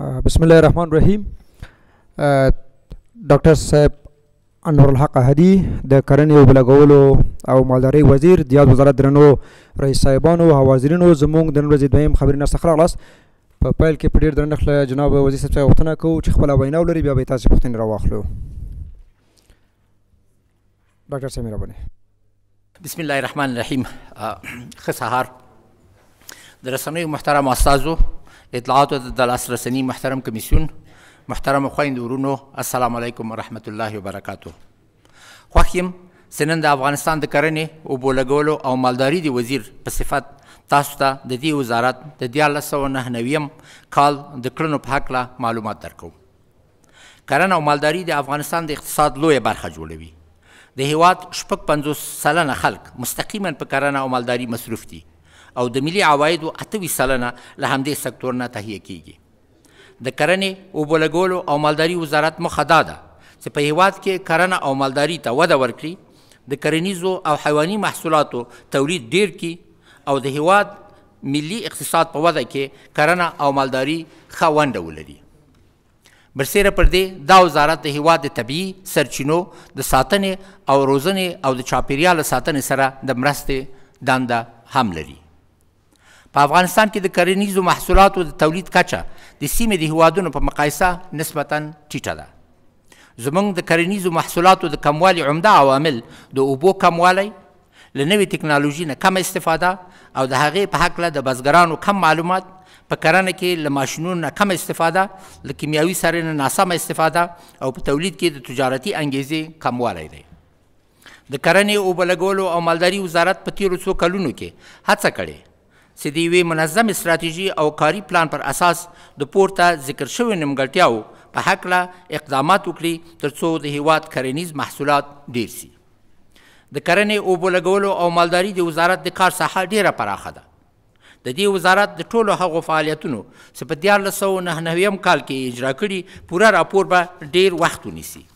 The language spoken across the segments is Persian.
बिसमीम ډاکټر صاحب انور الحق احدی د کرنې او بلګولو او مالدارۍ وزیر د یاد وزارت درنو رئیس صاحبانو او وزیرینو زموږ د نن ورځې دویم خبرینه څخه راغلاست په پیل کې په ډېر درنه خوله جناب وزیر صاحب څخه غوښتنه کوو چې خپله وینا ولري بیا به یې تاسې پوښتنې راواخلو ډاکټر صاحب مهرباني بسم الله الرحمن الرحیم ښه سهار د رسنیو محترم استازو د اطلاعاتو د لاسرسنی محترم کمیسیون محترم خویند ورونو السلام علیکم ورحمت الله وبرکاتو خوښیم سنن د افغانستان د کرنې او بولګولو او مالداری دی وزیر په صفت تاسو ته د دې وزارت د 1999 کال د کړنو په حق لا معلومات درکو کرنه او مالداری د افغانستان د اقتصاد لوی برخه جوړوي د هیواد شپږ پنځوس سلنه خلک مستقیما په کرنه او مالداری مصروف دي او د ملي عوایدو اتوي سلنه له همدې سکتور نه تهیه کیږي د کرنې اوبه لګولو او مالداري وزارت مخه دا ده چې په هیواد کې کرنه او مالداري ته وده ورکړي د کرنیزو او حیواني محصولاتو تولید ډیر کړي او د هیواد ملي اقتصاد په وده کې کرنه او مالداري ښه ونډه ولري برسیره پر دې دا وزارت د هیواد د طبي سرچینو د ساتنې او روزنې او د چاپیریال ساتنې سره د مرستې دنده هم لري په افغانستان کې د کرنیزو محصولاتو د تولید کچه د سیمې د هیوادونو په مقایسه نسبتا ټیټه ده زموږ د کرنیزو محصولاتو د کموالي عمده عوامل د اوبو کموالی له نوې ټکنالوژي نه کم استفاده او د هغې په هکله د بزګرانو کم معلومات په کرنه کې له ماشینونو نه کم استفاده له کیمیاوي سرې نه ناسمه استفاده او په تولید کې د تجارتي انګیزې کموالی دی د کرنې اوبه لګولو او مالداري وزارت په تیرو څو کلونو کې هڅه کړې چې د یوې منظم استراتیژي او کاري پلان پر اساس د پورته ذکر شویو نیمګړتیاو په هکله اقدامات وکړي ترڅو د هیواد کرنیز محصولات ډیر شي د کرنې اوبو لګولو او مالداري د وزارت د کار ساحه ډیره پراخه ده د دې وزارت د ټولو هغو فعالیتونو چې په دیارلس سوه نهه نویم کال کې اجرا کړي پوره راپور به ډیر وخت ونیسي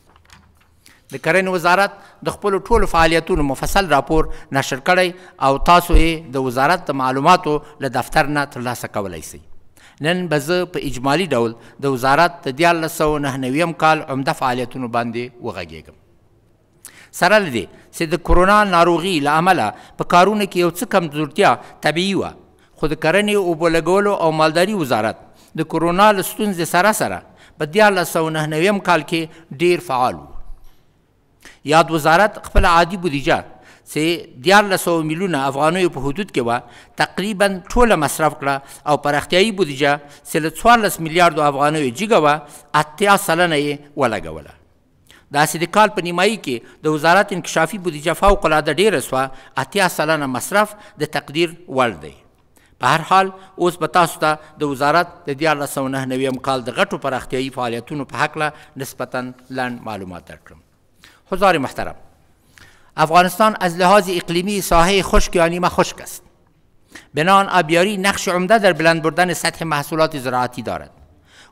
د کرنې وزارت د خپل ټولو فعالیتونو مفصل راپور نشر کړی او تاسو یې د وزارت د معلوماتو له دفتر نه ترلاسه کولی سئ نن به زه په اجمالي ډول د وزارت د دیارلس سوه نهنویم کال عمده فعالیتونو باندې وغږیږم سره له دې چې د کرونا ناروغي له امله په کارونو کې یو څه کمزورتیا طبیعي وه خو د کرنې اوبه لګولو او مالداري وزارت د کرونا له ستونزې سره سره په دیارلس سوه نهنویم کال کې ډیر فعال و یاد وزارت خپل عادي بودیجه چې دیارلسو میلیونه افغانیو په حدود کې وه تقریبا ټوله مصرف کړه او پراختیایي بودیجه چې له څوارلس میلیارډو افغانیو جیګه وه اتیا سلنه یې ولګوله داسې د کال په نیمایي کې د وزارت انکشافي بودیجه فوقالعاده ډېره سوه اتیا سلنه مصرف د تقدیر وړ دی په هر حال اوس به تاسو ته د وزارت د دیارلس سوه نهه نویم کال د غټو پراختیایي فعالیتونو په هکله نسبتا لنډ معلومات درکړم حضار محترم افغانستان از لحاظ اقلیمی ساحه خشک یا نیمه خشک است بنان آبیاری نقش عمده در بلند بردن سطح محصولات زراعتی دارد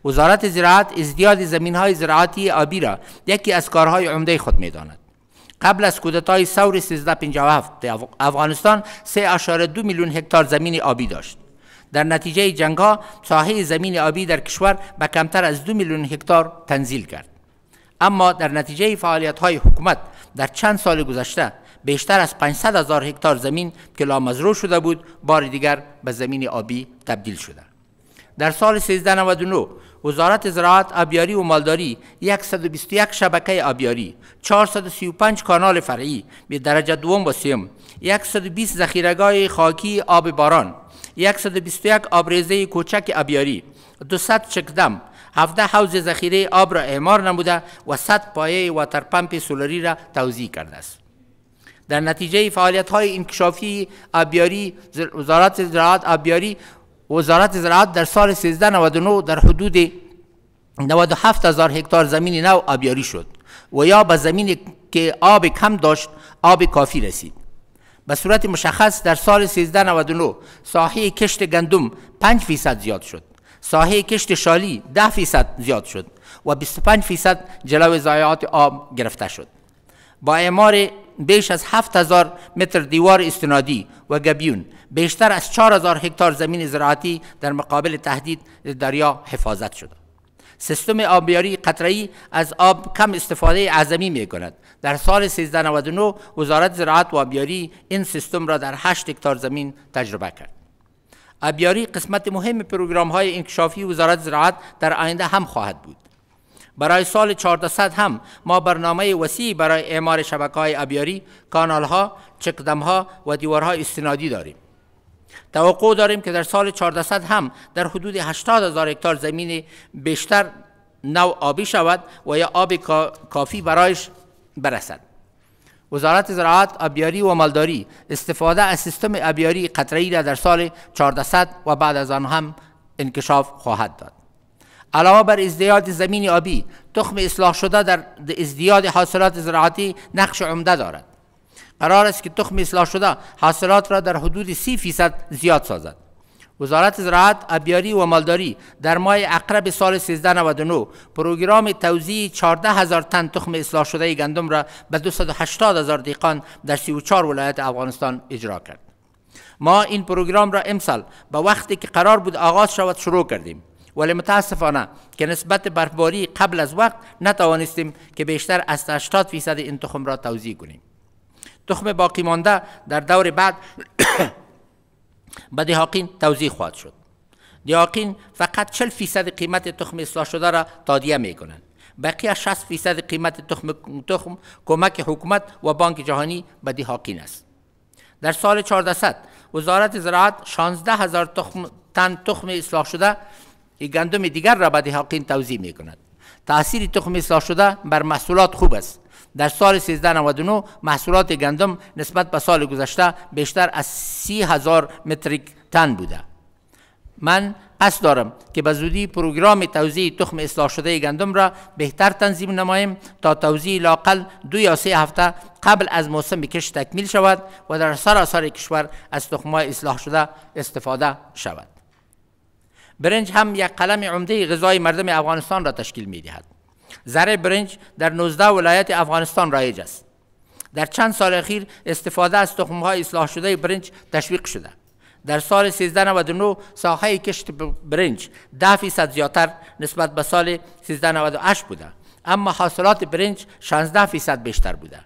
وزارت زراعت ازدیاد های زراعتی آبی را یکی از کارهای عمده خود میداند قبل از کودتای سور 1357 افغانستان 3.2 میلیون هکتار زمین آبی داشت در نتیجه جنگا، ساحه زمین آبی در کشور به کمتر از 2 میلیون هکتار تنزیل کرد اما در نتیجه فعالیت های حکومت در چند سال گذشته بیشتر از 500 هزار هکتار زمین که لامزرو شده بود بار دیگر به زمین آبی تبدیل شده در سال 1399 وزارت زراعت آبیاری و مالداری 121 شبکه آبیاری 435 کانال فرعی به درجه دوم و سیم 120 ذخیرگاه خاکی آب باران 121 آبریزه کوچک آبیاری 200 چکدم هفته حوز ذخیره آب را اعمار نموده و صد پایه واترپمپ پمپ سولاری را توضیح کرده است در نتیجه فعالیت های انکشافی آبیاری وزارت زراعت آبیاری وزارت زراعت در سال 1399 در حدود 97 هزار هکتار زمین نو آبیاری شد و یا به زمین که آب کم داشت آب کافی رسید به صورت مشخص در سال 1399 ساحه کشت گندم 5 فیصد زیاد شد ساحه کشت شالی 10 فیصد زیاد شد و 25 فیصد جلو ضایعات آب گرفته شد با اعمار بیش از 7000 متر دیوار استنادی و گبیون بیشتر از 4000 هکتار زمین زراعتی در مقابل تهدید دریا حفاظت شد سیستم آبیاری قطرهی از آب کم استفاده اعظمی می کند. در سال 1399 وزارت زراعت و آبیاری این سیستم را در 8 هکتار زمین تجربه کرد. ابیاری قسمت مهم پروگرام های انکشافی وزارت زراعت در آینده هم خواهد بود برای سال 1400 هم ما برنامه وسیعی برای اعمار شبکه های ابیاری، کانال ها، چقدم ها و دیوارهای استنادی داریم. توقع داریم که در سال 1400 هم در حدود 80 هزار هکتار زمین بیشتر نو آبی شود و یا آب کافی برایش برسد. وزارت زراعت ابیاری و مالداری استفاده از سیستم ابیاری قطره‌ای را در سال 1400 و بعد از آن هم انکشاف خواهد داد علاوه بر ازدیاد زمین آبی تخم اصلاح شده در ازدیاد حاصلات زراعتی نقش عمده دارد قرار است که تخم اصلاح شده حاصلات را در حدود 30 فیصد زیاد سازد وزارت زراعت، ابیاری و مالداری در ماه اقرب سال 1399 پروگرام توزیع 14 هزار تن تخم اصلاح شده گندم را به 280 هزار دیقان در 34 ولایت افغانستان اجرا کرد. ما این پروگرام را امسال به وقتی که قرار بود آغاز شود شروع کردیم. ولی متاسفانه که نسبت برفباری قبل از وقت نتوانستیم که بیشتر از 80 فیصد این تخم را توزیع کنیم. تخم باقی مانده در دور بعد به دیهاقین توضیح خواهد شد دیهاقین فقط 40 فیصد قیمت تخم اصلاح شده را تادیه می کنند بقیه 60 فیصد قیمت تخم, تخم کمک حکومت و بانک جهانی به دیهاقین است در سال 1400 وزارت زراعت 16 هزار تخم تن تخم اصلاح شده گندم دیگر را به دیهاقین توضیح می کند تاثیر تخم اصلاح شده بر محصولات خوب است در سال 1399 محصولات گندم نسبت به سال گذشته بیشتر از 30 هزار متریک تن بوده من قصد دارم که به زودی پروگرام توزیع تخم اصلاح شده گندم را بهتر تنظیم نمایم تا توزیع لاقل دو یا سه هفته قبل از موسم کش تکمیل شود و در سراسر کشور از تخمهای اصلاح شده استفاده شود برنج هم یک قلم عمده غذای مردم افغانستان را تشکیل می دهد ذره برنج در 19 ولایت افغانستان رایج است در چند سال اخیر استفاده از تخمهای اصلاح شده برنج تشویق شده در سال 1399 ساحه کشت برنج 10 فیصد زیادتر نسبت به سال 1398 بوده اما حاصلات برنج 16 فیصد بیشتر بوده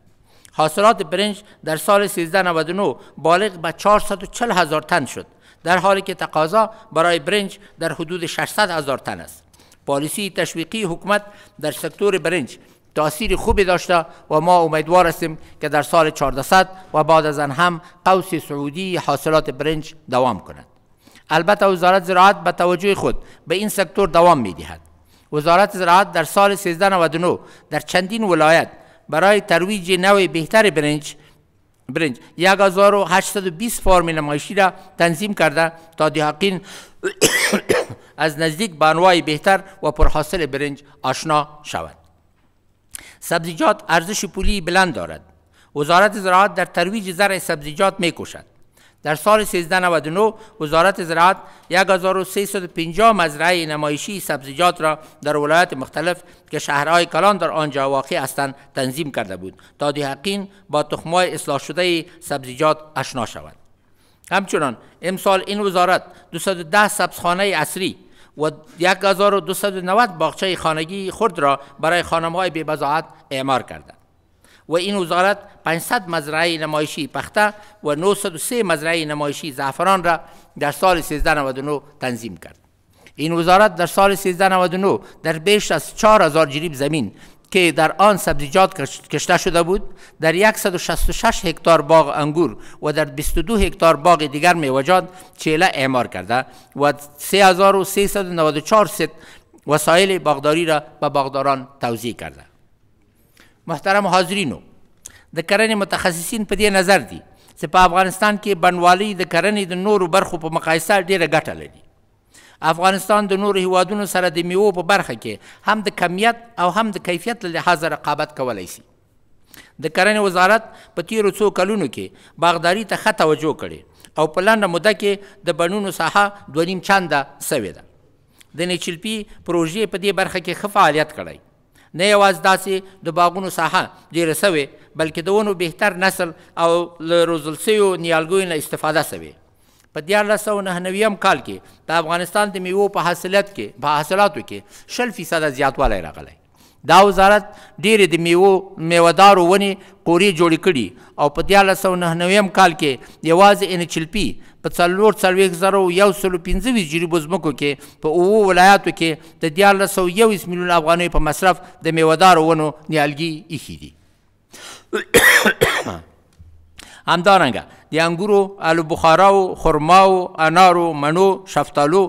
حاصلات برنج در سال 1399 بالغ به 440 هزار تن شد در حالی که تقاضا برای برنج در حدود 600 هزار تن است پالیسی تشویقی حکومت در سکتور برنج تاثیر خوبی داشته و ما امیدوار هستیم که در سال 1400 و بعد از آن هم قوس سعودی حاصلات برنج دوام کند البته وزارت زراعت به توجه خود به این سکتور دوام می دهد وزارت زراعت در سال 1399 در چندین ولایت برای ترویج نوع بهتر برنج برنج 1820 فارم نمایشی را تنظیم کرده تا دیهقین از نزدیک به بهتر و پرحاصل برنج آشنا شود سبزیجات ارزش پولی بلند دارد وزارت زراعت در ترویج زرع سبزیجات میکشد در سال 1399 وزارت زراعت 1350 مزرعه نمایشی سبزیجات را در ولایات مختلف که شهرهای کلان در آنجا واقع هستند تنظیم کرده بود تا دیحقین با تخمای اصلاح شده سبزیجات آشنا شود همچنان امسال این وزارت 210 سبزخانه اصری و 1290 باغچه خانگی خود را برای خانمهای بزاعت اعمار کردند و این وزارت 500 مزرعه نمایشی پخته و 903 مزرعه نمایشی زعفران را در سال 1399 تنظیم کرد این وزارت در سال 1399 در بیش از 4000 جریب زمین که در آن سبزیجات کشته شده بود در 166 هکتار باغ انگور و در 22 هکتار باغ دیگر میوجات چیله اعمار کرده و 3394 ست وسایل باغداری را به باغداران توضیح کرده محترم حاضرینو د کرنې متخصصین په دې نظر دي چې په افغانستان کې بنوالي د کرنې د نورو برخو په مقایسه ډیره ګټه لري افغانستان د نورو هیوادونو سره د میوو په برخه کې هم د کمیت او هم د کیفیت له لحاظه رقابت کولی شي د کرنې وزارت په تیرو څو کلونو کې باغداري ته ښه توجه کړې او په لنډه موده کې د بڼونو ساحه دوه نیم چنده سوې ده د نیچلپي پروژې په دې برخه کې ښه فعالیت کړی نه یوازې داسې د باغونو ساحه ډېره سوې بلکې د ونو بهتر نسل او له روزل سویو نیالګیو نه استفاده سوې په 1999 کال کې د افغانستان د میوو په حاصلات کې په حاصلاتو کې شل فیصد زیاتوالی راغلی دا وزارت ډېرې د میوو میوهدارو ونې قوري جوړې کړي او په 1999 کال کې یوازې ان چل پی په څلور څلوېښت زره یو سلو پنځه ویشت جریبو ځمکو کې په اوو ولایاتو کې د دیارلس سوه یوویشت میلیونه افغانیو په مصرف د میوهدارو ونو نیالګي ایښي دي همدارنګه د انګورو الو بخاراو خرماو انارو منو شفتالو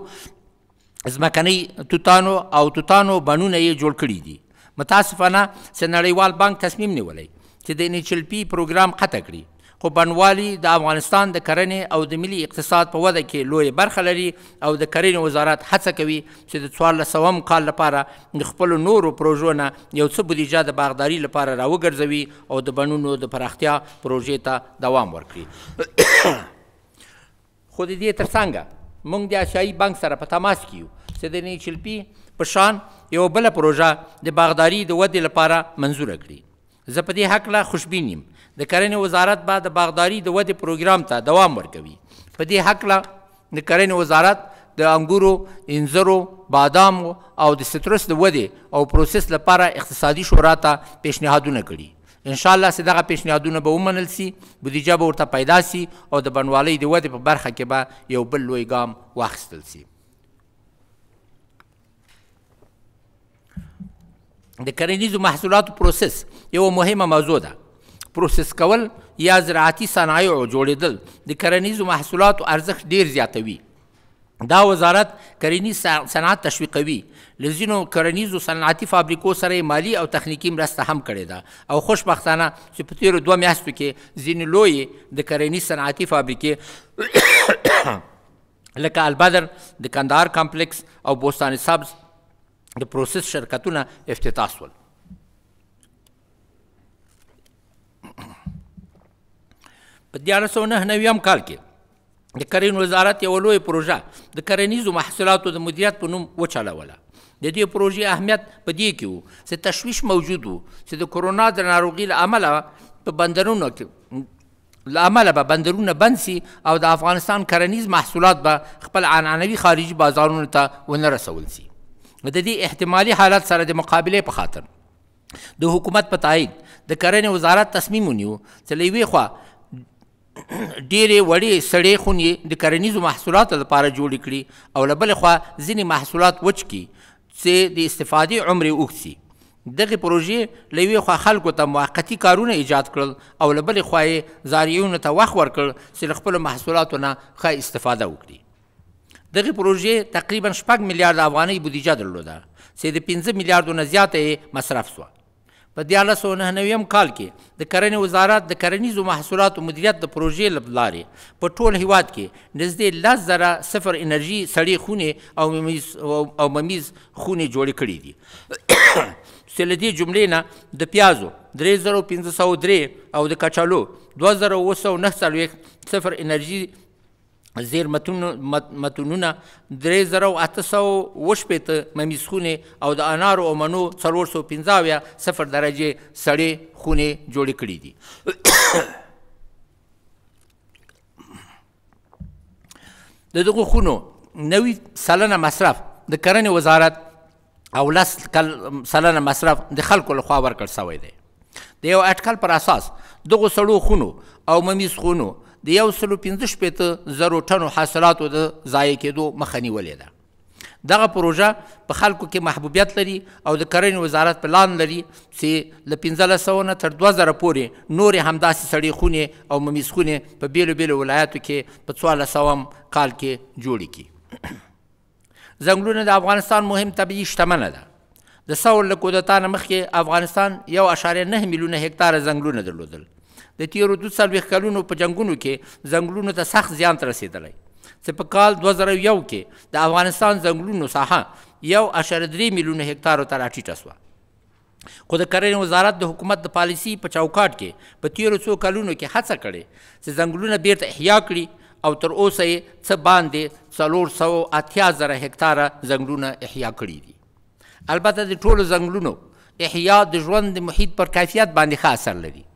ځمکنۍ توتانو او توتانو بڼونه یې جوړ کړي دي متاسفانه چې نړیوال بانک تصمیم نیولی چې د انچلپی پروګرام قطع کړي خو بڼوالي د افغانستان د کرنې او د ملي اقتصاد په وده کې لوی برخه لري او د کرنې وزارت هڅه کوي چې د 1400م کال لپاره خپل نورو پروژو نه یو څه بودیجه د باغداري لپاره راوګرځوي او د بڼونو د پراختیا پروژې ته دوام ورکړي خو د دې ترڅنګ موږ د آسیایي بانک سره په تماس کې یو چې د نیچلپی په شان یو بل پروژه د باغداري د ودې لپاره منزور کړي زه په دې حق لا خوشبین یم د کرنې وزارت به د باغداري د ودې پروګرام ته دوام ورکوي په دې هکله د کرنې وزارت د انګورو انځرو بادامو او د سټرس د ودې او پروسس لپاره اقتصادي شورا ته پیشنهادونه کړي ان شاء الله چې دغه پیشنهادونه به ومنل سي بودیجه به ورته پیدا سي او د بڼوالۍ د ودې په برخه کې به یو بل لوی ګام واخیستل سي د کرنیزو محصولاتو پروسس یو مهمه موضوع ده پروسس کول یا زراعتي صنایع جوړېدل د کرنیزو محصولاتو ارزښت ډیر زیاتوي دا وزارت کرنی صنعت تشویقوي له ځینو کرنیزو صنعتي فابریکو سره مالی او تخنیکی مرسته هم کړې ده او خوشبختانه چې په تیرو دوه میاشتو کې ځینې لویې د کرني صنعتي فابریکې لکه البدر د کندهار کمپلیکس او بوستان سبز د پروسس شرکتونه افتتاح شول په 1999 کال کې د کرین وزارت یو لوی پروژه د کرنیزو محصولاتو د مدیریت په نوم وچلوله د دې پروژې اهمیت په دې کې وو چې تشویش موجود وو چې د کرونا د ناروغي له امله په بندرونو کې له امله به بندرونه بند سي او د افغانستان کرنیز محصولات به خپل عنعنوي خارجي بازارونو ته ونه رسول سي د دې احتمالي حالت سره د مقابلې په خاطر د حکومت په تایید د کرنې وزارت تصمیم ونیو چې له یوې خوا ډېرې وړې سړې خونې د کرنیزو محصولاتو لپاره جوړې کړي او له بلې خوا ځینې محصولات وچ کړي چې د استفادې عمر یې اوږد شي دغې پروژې له یوې خوا خلکو ته موقتي کارونه ایجاد کړل او له بلې خوا یې زاریونو ته وخت ورکړ چې له خپلو محصولاتو نه ښه استفاده وکړي دغې پروژې تقریبا شپږ میلیارد افغانۍ بودیجه درلوده چې د پنځه میلیاردو نه زیاته یې مصرف شوه په 1999 کال کې د کرنې وزارت د کرنیزو محصولاتو مدیریت د پروژې لپاره په ټول هیواد کې نږدې 10 زره صفر انرژي سړې خونې او ممیز او ممیز خونې جوړې کړې دي سلدي جملې نه د پیازو 3503 او د کچالو 2509 صفر انرژي زیر متنونه درې زره او اته سوه اوه شپېته ممیز خونې او د انارو او منو څلور سوه پنځه اویا صفر درجې سړې خونې جوړې کړي دي د دغو خونو نوي سلنه مصرف د کرنې وزارت او لس کل سلنه مصرف د خلکو لخوا ورکړ سوی دی د یو اټکل پر اساس دغو سړو خونو او ممیز خونو د یو سلو پنځه شپېته زرو ټنو حاصلاتو د ضایع کېدو مخه نیولې ده دغه پروژه په خلکو کې محبوبیت لري او د کرنې وزارت پلان لري چې له پنځلس سوه نه تر دوه زره پورې نورې همداسې سړې خونې او ممیز خونې په بیلو بیلو ولایاتو کې په څوارلسوم کال کې جوړې کړي ځنګلونه د افغانستان مهم طبیعي شتمنه ده د ثور له کودتا نه مخکې افغانستان یو اشاریه نه میلیونه هکتاره ځنګلونه درلودل د تیرو دو څلوېښت کلونو په جنګونو کې ځنګلونو ته سخت زیان ته رسېدلی چې په کال دوه زره یو کې د افغانستان ځنګلونو ساحه یو اشاریه درې میلیونه هکتارو ته راټیټه شوه خو د کرنې وزارت د حکومت د پالیسي په چوکاټ کې په تیرو څو کلونو کې هڅه کړې چې ځنګلونه بیرته احیا کړي او تر اوسه یې څه باندې څلور سوه اتیا زره هکتاره ځنګلونه احیا کړي دي البته د ټولو ځنګلونو احیا د ژوند د محیط پر کیفیت باندې ښه اثر لري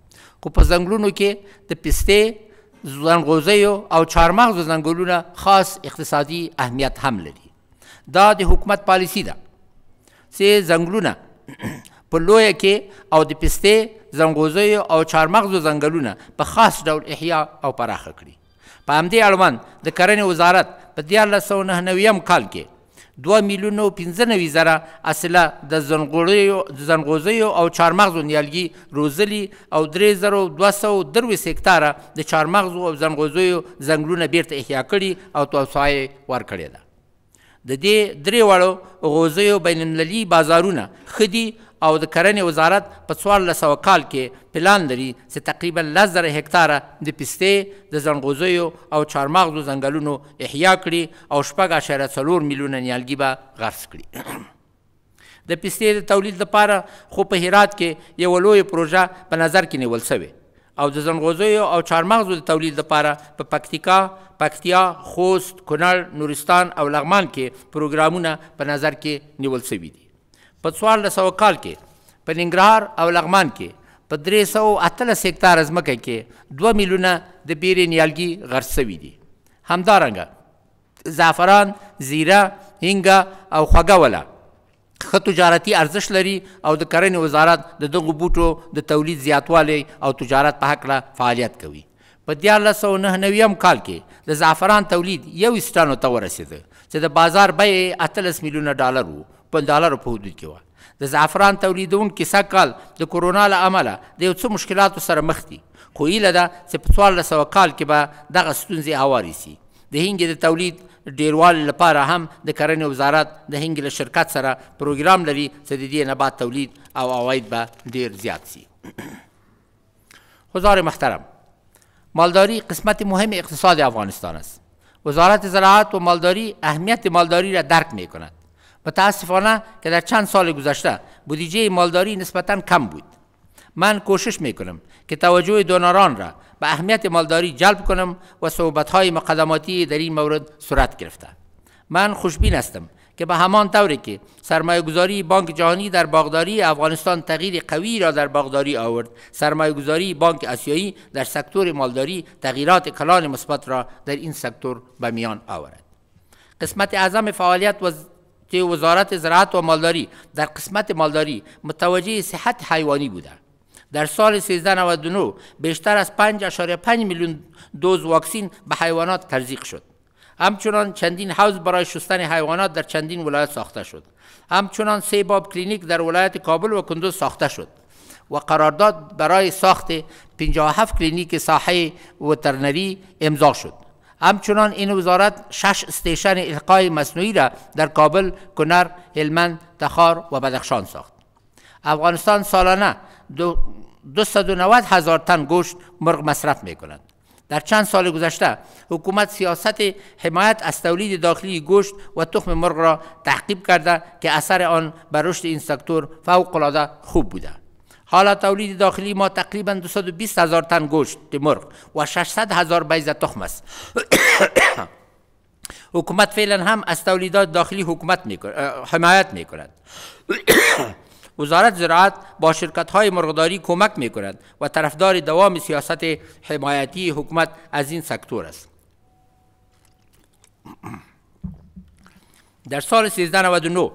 خو په ځنګلونو کې د پستې زنغوزیو او چارمغزو ځنګلونه خاص اقتصادي اهمیت هم لري دا د حکومت پالیسی ده چې ځنګلونه په لویه کې او د پستې زنغوزیو او چارمغزو ځنګلونه په خاص ډول احیا او پراخه کړي په همدې اړوند د کرنې وزارت په دیارلس سوه نهه نویم کال کې 2 میلیون او 15 زره اصله د زنګوړیو زنګوزیو او چارمغزو نیالګي روزلی او 3223 هکتاره د چارمغزو او زنګوزیو زنګلونه بیرته احیا کړي او توسعه ورکړې ده د دې درې وړو غوزیو بین المللي بازارونه خدي او د کرنې وزارت په څوارلس سوه کال کې پلان لري چې تقریبا لس زره هکتاره د پستې د زنغوزیو او چارمغزو ځنګلونو احیا کړي او شپږ اشاریه څلور میلیونه نیالګي به غرس کړي د پستې د تولید لپاره خو په هرات کې یوه لویه پروژه په نظر کې نیول سوې او د زنغوزیو او چارمغزو د تولید لپاره په پکتیکا پکتیا خوست کونړ نورستان او لغمان کې پروګرامونه په نظر کې نیول سوي دي په 1400 کال کې په ننګرهار او لغمان کې په 313 هکتار ځمکه کې 2 میلیونه د بیرې نیالګي غرس شوي دي همدارنګه زعفران زیره هینګه او خوږه وله ښه تجارتي ارزښت لري او د کرنې وزارت د دغو بوټو د تولید زیاتوالی او تجارت په هکله فعالیت کوي په دیارلس سوه نهه نویم کال کې د زعفران تولید یو سټانو ته ورسېده چې د بازار بیې اتلس میلیونه ډالر و په ډالر په حدود کې و د زعفران تولیدونکو سکل د کورونا له امله د یو څه مشکلاتو سره مخ دي خو هیله ده چې په څوارلس سوه کال کې به دغه ستونزې هوارې سي د هینګې د تولید ډیروالي لپاره هم د کرنې وزارت د هینګ له شرکت سره پروګرام لري چې د دې نبات تولید او عواید به ډیر زیات شي حضار محترم مالداری قسمت مهم اقتصاد افغانستان است وزارت زراعت و مالداری اهمیت مالداری را درک می کند متاسفانه که در چند سال گذشته بودیجه مالداری نسبتا کم بود من کوشش می که توجه دوناران را به اهمیت مالداری جلب کنم و صحبت های مقدماتی در این مورد صورت گرفته من خوشبین هستم که به همان طوری که سرمایه گذاری بانک جهانی در باغداری افغانستان تغییر قوی را در باغداری آورد سرمایه گذاری بانک آسیایی در سکتور مالداری تغییرات کلان مثبت را در این سکتور به میان آورد قسمت اعظم فعالیت و که وزارت زراعت و مالداری در قسمت مالداری متوجه صحت حیوانی بوده در سال 1399 بیشتر از 5.5 میلیون دوز واکسین به حیوانات تزریق شد همچنان چندین حوز برای شستن حیوانات در چندین ولایت ساخته شد همچنان سه باب کلینیک در ولایت کابل و کندوز ساخته شد و قرارداد برای ساخت 57 کلینیک ساحه وترنری امضا شد همچنان این وزارت شش استیشن القای مصنوعی را در کابل، کنر، هلمند، تخار و بدخشان ساخت. افغانستان سالانه 290 هزار تن گوشت مرغ مصرف می کند. در چند سال گذشته حکومت سیاست حمایت از تولید داخلی گوشت و تخم مرغ را تحقیب کرده که اثر آن بر رشد این سکتور العاده خوب بوده حالا تولید داخلی ما تقریبا 220 هزار تن گوشت مرغ و 600 هزار بیضه تخم است حکومت فعلا هم از تولیدات داخلی حکومت حمایت می وزارت زراعت با شرکت های مرغداری کمک می کند و طرفدار دوام سیاست حمایتی حکومت از این سکتور است در سال 1399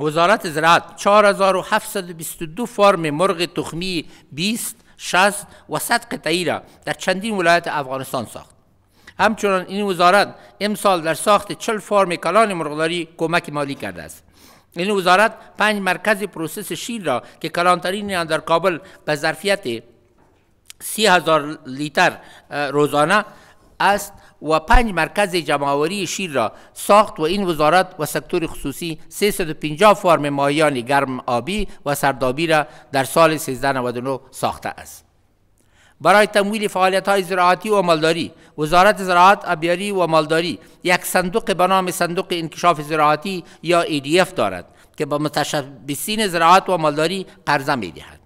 وزارت زراعت 4722 فارم مرغ تخمی 20 60 و 100 قطعی را در چندین ولایت افغانستان ساخت همچنان این وزارت امسال در ساخت 40 فارم کلان مرغداری کمک مالی کرده است این وزارت پنج مرکز پروسس شیر را که کلانترین آن در کابل به ظرفیت سی هزار لیتر روزانه است و پنج مرکز جمعآوری شیر را ساخت و این وزارت و سکتور خصوصی 350 فارم ماهیان گرم آبی و سردابی را در سال 1399 ساخته است برای تمویل فعالیت های زراعتی و مالداری وزارت زراعت ابیاری و مالداری یک صندوق به نام صندوق انکشاف زراعتی یا EDF دارد که به متشبسین زراعت و مالداری قرضه دهد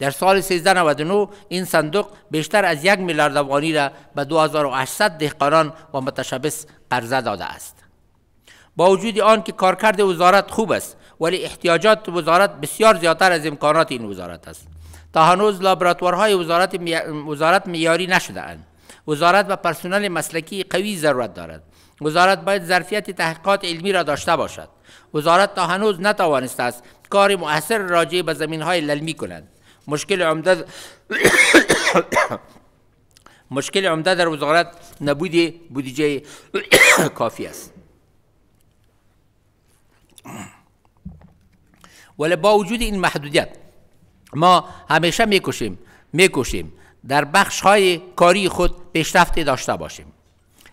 در سال 1399 این صندوق بیشتر از یک میلیارد افغانی را به 2800 دهقانان و متشبس قرضه داده است با وجود آن که کارکرد وزارت خوب است ولی احتیاجات وزارت بسیار زیادتر از امکانات این وزارت است تا هنوز لابراتوارهای وزارت, وزارت میاری نشده اند وزارت و پرسنل مسلکی قوی ضرورت دارد وزارت باید ظرفیت تحقیقات علمی را داشته باشد وزارت تا هنوز نتوانسته است کار مؤثر راجع به زمینهای للمی کند مشکل عمده مشکل عمده در وزارت نبود بودجه کافی است ولی با وجود این محدودیت ما همیشه میکشیم میکشیم در بخش های کاری خود پیشرفتی داشته باشیم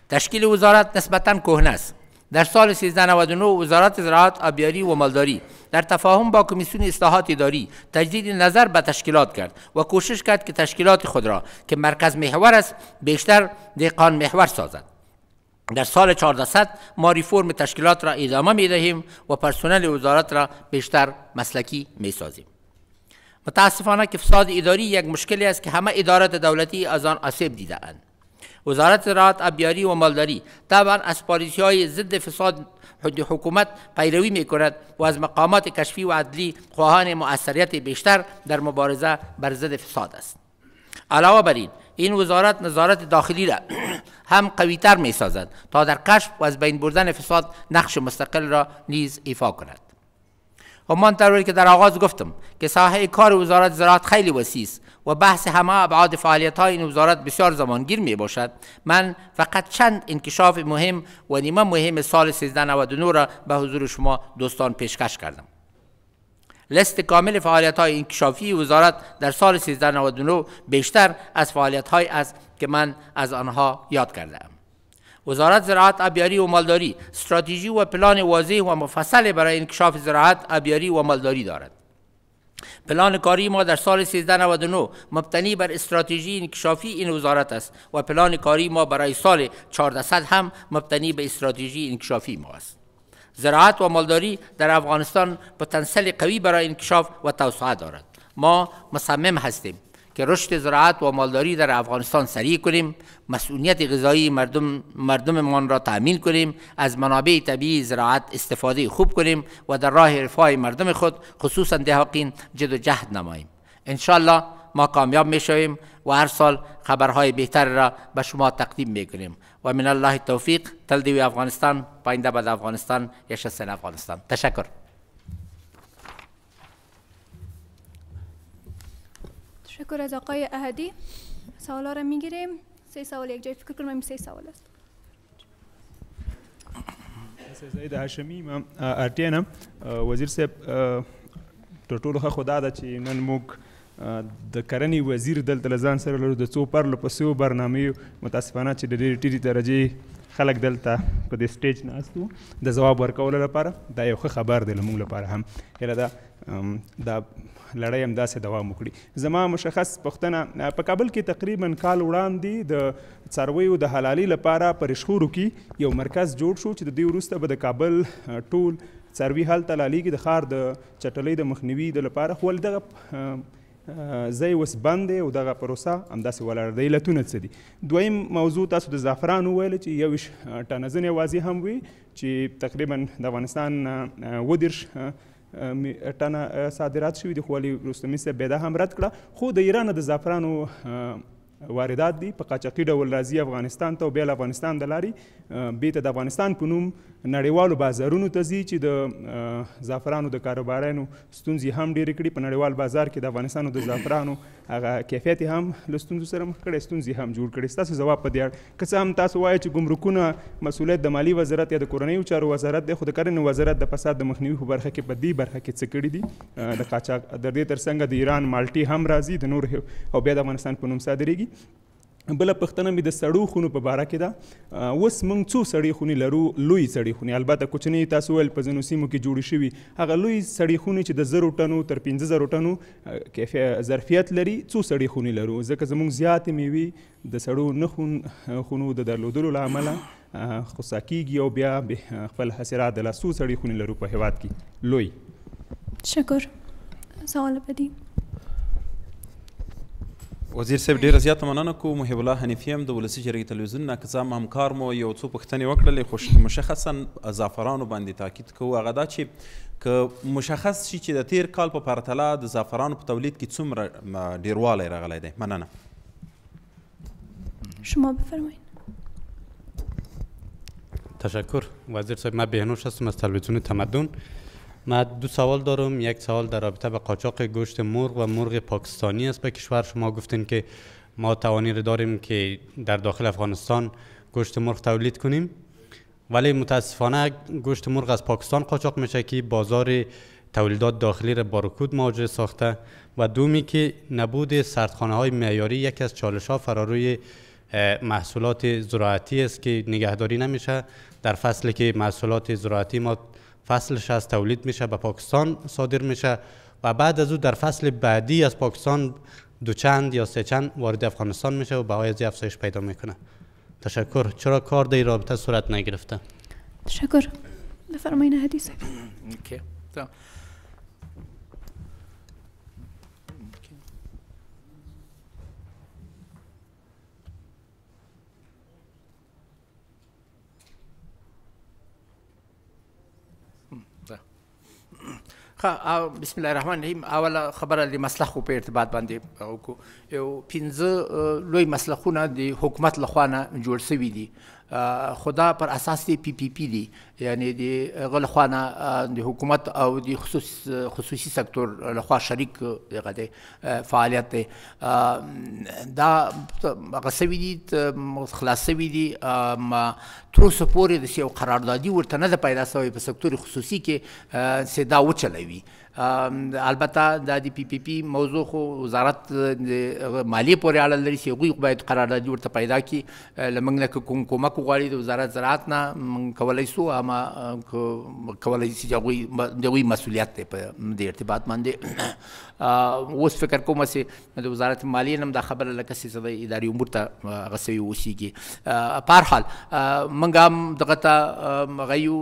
تشکیل وزارت نسبتاً کهنه است در سال 1399 وزارت زراعت آبیاری و مالداری در تفاهم با کمیسیون اصلاحات اداری تجدید نظر به تشکیلات کرد و کوشش کرد که تشکیلات خود را که مرکز محور است بیشتر دیقان محور سازد در سال 1400 ما ریفرم تشکیلات را ادامه می دهیم و پرسنل وزارت را بیشتر مسلکی می سازیم. متاسفانه که فساد اداری یک مشکلی است که همه ادارات دولتی از آن آسیب اند. وزارت زراعت آبیاری و مالداری طبعا از پالیسی های ضد فساد حکومت پیروی می کند و از مقامات کشفی و عدلی خواهان مؤثریت بیشتر در مبارزه بر ضد فساد است علاوه بر این این وزارت نظارت داخلی را هم قویتر می سازد تا در کشف و از بین بردن فساد نقش مستقل را نیز ایفا کند همان طوری که در آغاز گفتم که ساحه کار وزارت زراعت خیلی وسیع است و بحث همه ابعاد فعالیت های این وزارت بسیار زمانگیر می باشد من فقط چند انکشاف مهم و نیمه مهم سال 1399 را به حضور شما دوستان پیشکش کردم لست کامل فعالیت های انکشافی وزارت در سال 1399 بیشتر از فعالیت های است که من از آنها یاد کردم وزارت زراعت ابیاری و مالداری استراتژی و پلان واضح و مفصل برای انکشاف زراعت ابیاری و مالداری دارد پلان کاری ما در سال 1399 مبتنی بر استراتژی انکشافی این وزارت است و پلان کاری ما برای سال 1400 هم مبتنی به استراتژی انکشافی ما است زراعت و مالداری در افغانستان پتانسیل قوی برای انکشاف و توسعه دارد ما مصمم هستیم که رشد زراعت و مالداری در افغانستان سریع کنیم مسئولیت غذایی مردم مردممان را تأمین کنیم از منابع طبیعی زراعت استفاده خوب کنیم و در راه رفاه مردم خود خصوصا دهقین جد و جهد نماییم انشالله ما کامیاب می شویم و هر سال خبرهای بهتر را به شما تقدیم می کنیم و من الله توفیق تلدیوی افغانستان پاینده بعد افغانستان یشسن افغانستان تشکر تشکر از آقای اهدی سوالا را میگیریم سه سوال یک جای فکر کنم سه سوال است زید هاشمی ما ارتینم وزیر صاحب تر ټولو ښه خدا ده چې نن موږ د کرنې وزیر دلته له ځان سره لرو د څو پرله پسې برنامې متاسفانه چې د ډېرې ټیټې درجې خلک دلته په دې سټیج ناست وو د ځواب ورکولو لپاره دا یو ښه خبر دی لمونږ لپاره هم هیله ده دا لړۍ هم داسې دوام وکړي زما مشخص پوښتنه په کابل کې تقریبا کال وړاندې د څارویو د حلالي لپاره په رشخورو کې یو مرکز جوړ شو چې د دې وروسته به د کابل ټول څاروي هلته لالیږي د ښار د چټلۍ د مخنیوي د لپاره خو دغه زی اوس بند دی او دغه پروسه همداسې ولاړه ده علتونه څه دي دویم موضوع تاسو د زعفران وویل چې یو ویشت ټنه ځینې واضح هم وي چې تقریبا د افغانستان اووه دېرش ټنه صادرات شوي دي خو ولې رستمي صاحب بېدا هم رد کړه خو د ایران د زعفرانو واردات دي په قاچاقي ډول راځي افغانستان ته او بیا له افغانستان د لارې بیرته د افغانستان په نوم نړیوالو بازارونو ته ځي چې د زعفرانو د کاروبارانو ستونزې هم ډېرې کړي په نړیوال بازار کې د افغانستان د زعفرانو هغه کیفیت هم له ستونزو سره مخ کړي ستونزې هم جوړ کړي ستاسو ځواب په دې اړه که څه هم تاسو وایئ چې ګمرکونه مسؤلیت د مالی وزارت یا د کورنیو چارو وزارت دی خو د کرنې وزارت د فساد د مخنیوي په برخه کې په دې برخه کې څه کړي دي د قاچاق د دې ترڅنګ د ایران مالټي هم راځي د نور او بیا د افغانستان په نوم صادرېږي کوي بل پښتنه مې د سړو خونو په باره کې ده اوس موږ څو سړې خونې لرو لوی سړې خونې البته کوچني تاسو ویل په ځینو سیمو کې جوړې شوي هغه لوی سړې خونې چې د زرو ټنو تر پنځه زرو ټنو ظرفیت لري څو سړې خونې لرو ځکه زموږ زیاتې میوې د سړو نه خون خونو د درلودلو له امله خوسا کیږي او بیا خپل حاصلات د لاسو سړې خونې لرو په هیواد کې لوی شکر سوال بدی وزیر صاحب ډیره زیاته مننه کوم محب الله حنیفی هم د ولسي جرګې تلویزیون نه که زما همکار مو یو څو پوښتنې وکړلې خو مشخصا زعفرانو باندې تاکید کوو هغه دا چې که مشخص شي چې د تیر کال په پرتله د زعفرانو په تولید کې څومره ډیروالی راغلی دی مننه شما بفرمایید تشکر وزیر صاحب من بهنوش هستم از تلویزیون تمدن من دو سوال دارم یک سوال در رابطه به قاچاق گوشت مرغ و مرغ پاکستانی است به کشور شما گفتین که ما توانیر داریم که در داخل افغانستان گوشت مرغ تولید کنیم ولی متاسفانه گوشت مرغ از پاکستان قاچاق میشه که بازار تولیدات داخلی را بارکود مواجه ساخته و دومی که نبود سردخانه های معیاری یکی از چالش ها فراروی محصولات زراعتی است که نگهداری نمیشه در فصلی که محصولات زراعتی ما فصلش از تولید میشه به پاکستان صادر میشه و بعد از او در فصل بعدی از پاکستان دو چند یا سه چند وارد افغانستان میشه و بهای افزایش پیدا میکنه تشکر چرا کار در رابطه صورت نگرفته تشکر بفرمایید حدیث بسم الله الرحمن الرحیم اوله خبره د مسلخو په ارتباط باندې وکړو یو پنځه لوی مسلخونه د حکومت لخوا نه جوړ شوي دي خدا پر اساس پی پی پی دی یعنی د غلخوانه د حکومت او د خصوص خصوصي سکتور لخوا شریک دغه دی فعالیت دی دا غسوی دي خلاصوي دي تر څو پورې د یو قراردادي ورته نه پیدا شوی په سکتور خصوصي کې سدا وچلوي البته د دی پی پی پی موضوع خو وزارت مالی پورې اړه لري چې هغوی باید قرارداد ورته پیدا کړي له موږ نه کوم کومک وغواړي د وزارت زراعت نه موږ کولی شو اما کولی شي چې هغوی د هغوی مسؤلیت دی په دې ارتباط باندې اوس فکر کوم چې د وزارت مالیه نم دا خبره لکه چې د اداري امور ته غسوي وسیږي په هر حال منګه هم دغه ته غيو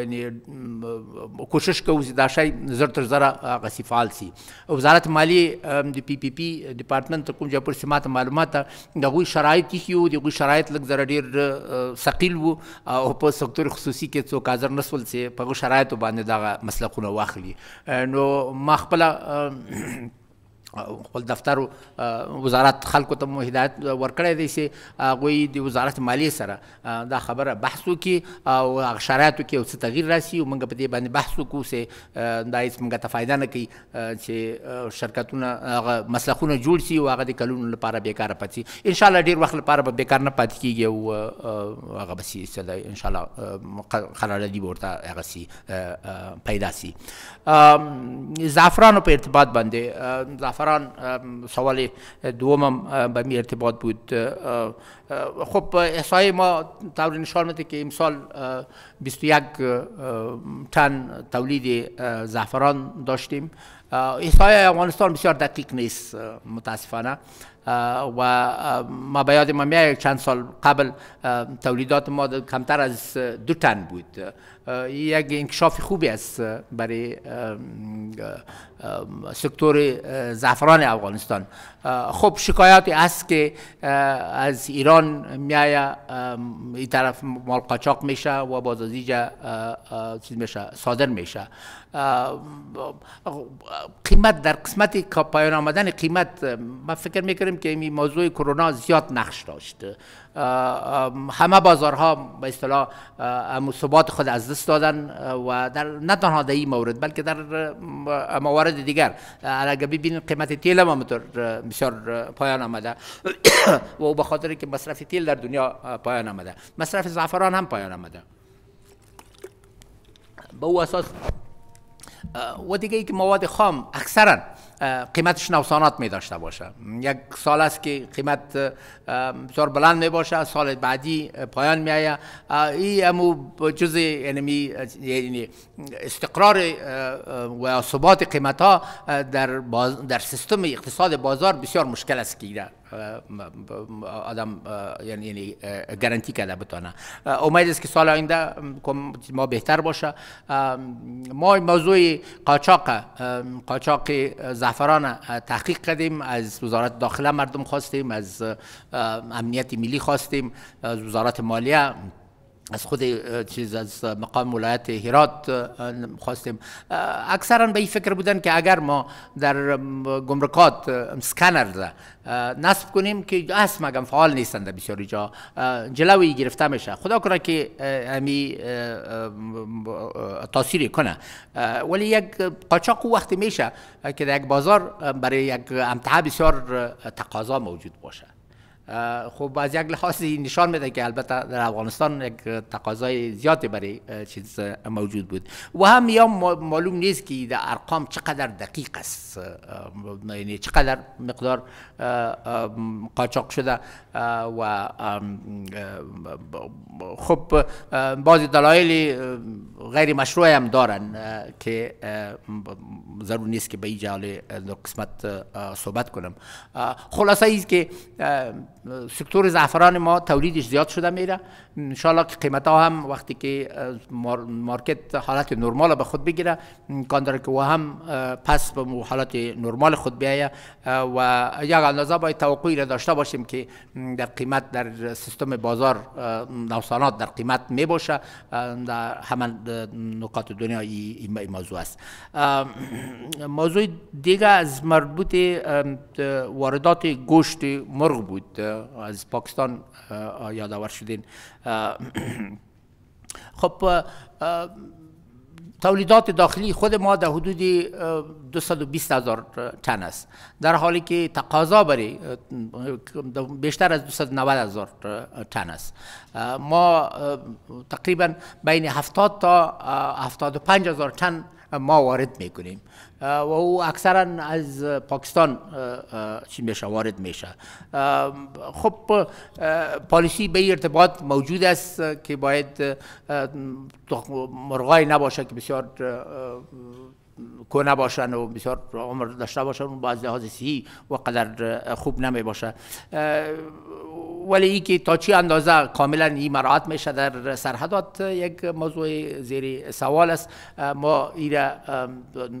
یعنی کوشش کوو چې دا شی زر تر زره غسی فعال سي وزارت مالیه د پی پی پی ډپارټمنټ کوم چې پر سمات معلومات دغه شرایط کیو دغه شرایط لږ زر ډیر ثقيل وو او په سکتور خصوصي کې څوک حاضر نسول سي په شرایطو باندې دا مسله خو واخلي نو ما خپل um, خپل دفتر وزارت خلکو ته مو هدایت ورکړی دی چې هغوی د وزارت مالیې سره دا خبره بحث وکړي او هغه شرایطو کې یو څه تغییر راسي او موږ په دې باندې بحث وکړو چې دا هېڅ موږ ته فایده نه کوي چې شرکتونه هغه مسلخونه جوړ شي او هغه د کلونو لپاره بېکاره پاتې ان شاء الله ډېر وخت لپاره به بېکار نه پاتې کېږي او هغه به سي ان شاء الله قراردادي به ورته هغه سي پیدا سي زعفرانو په ارتباط باندې زعفران فران سوال دومم به می ارتباط بود خب احصای ما طور نشان میده که امسال 21 تن تولید زعفران داشتیم احصای افغانستان بسیار دقیق نیست متاسفانه و ما به یاد ما چند سال قبل تولیدات ما کمتر از دو تن بود یک انکشاف خوبی است برای سکتور زعفران افغانستان خب شکایاتی است که از ایران میایه این طرف مال قاچاق میشه و باز از چیز میشه صادر میشه قیمت در قسمت پایان آمدن قیمت ما فکر میکنیم که این موضوع کرونا زیاد نقش داشت همه بازارها به اصطلاح ثبات خود از دست و در نه تنها در این مورد بلکه در موارد دیگر اگر ببینید قیمت تیل هم همطور بسیار پایان آمده و به خاطر که مصرف تیل در دنیا پایان آمده مصرف زعفران هم پایان آمده به او و دیگه ای که مواد خام اکثرا قیمتش نوسانات می داشته باشه یک سال است که قیمت بسیار بلند می باشه سال بعدی پایان می آید این امو جز یعنی, یعنی استقرار و ثبات قیمت ها در, در سیستم اقتصاد بازار بسیار مشکل است که آدم یعنی یعنی گارانتی کرده بتونه امید است که سال آینده ما بهتر باشه ما موضوع قاچاق قاچاق زعفران تحقیق کردیم از وزارت داخله مردم خواستیم از امنیت ملی خواستیم از وزارت مالیه از خود چیز از مقام ولایت هرات خواستیم اکثرا به این فکر بودن که اگر ما در گمرکات سکنر نصب کنیم که هست مگم فعال نیستند در بسیاری جا جلوی گرفته میشه خدا کنه که امی تاثیری کنه ولی یک قاچاق وقتی میشه که در یک بازار برای یک امتحه بسیار تقاضا موجود باشه خب از یک لحاظ نشان میده که البته در افغانستان یک تقاضای زیادی برای چیز موجود بود و هم یا معلوم نیست که در ارقام چقدر دقیق است یعنی چقدر مقدار قاچاق شده و خب بعضی دلایل غیر مشروع هم دارن که ضرور نیست که به این قسمت صحبت کنم خلاصه ایست که سکتور زعفران ما تولیدش زیاد شده میره انشالله که قیمت ها هم وقتی که مارکت حالت نرمال به خود بگیره کاندر که و هم پس به حالت نرمال خود بیایه و یک اندازه باید توقعی را داشته باشیم که در قیمت در سیستم بازار نوسانات در قیمت می باشه در همه نقاط دنیا این موضوع است موضوع دیگه از مربوط واردات گوشت مرغ بود از پاکستان یادآور شدین خب تولیدات داخلی خود ما در حدود 220 هزار تن است در حالی که تقاضا برای بیشتر از 290 هزار تن است ما تقریبا بین 70 تا 75 هزار تن ما وارد میکنیم و او اکثرا از پاکستان چی میشه وارد میشه خب پالیسی به ارتباط موجود است که باید مرغای نباشه که بسیار کنه باشن و بسیار عمر داشته باشن و از لحاظ سی و قدر خوب نمی باشه ولی ای که تا چی اندازه کاملا این مراعت میشه در سرحدات یک موضوع زیر سوال است ما را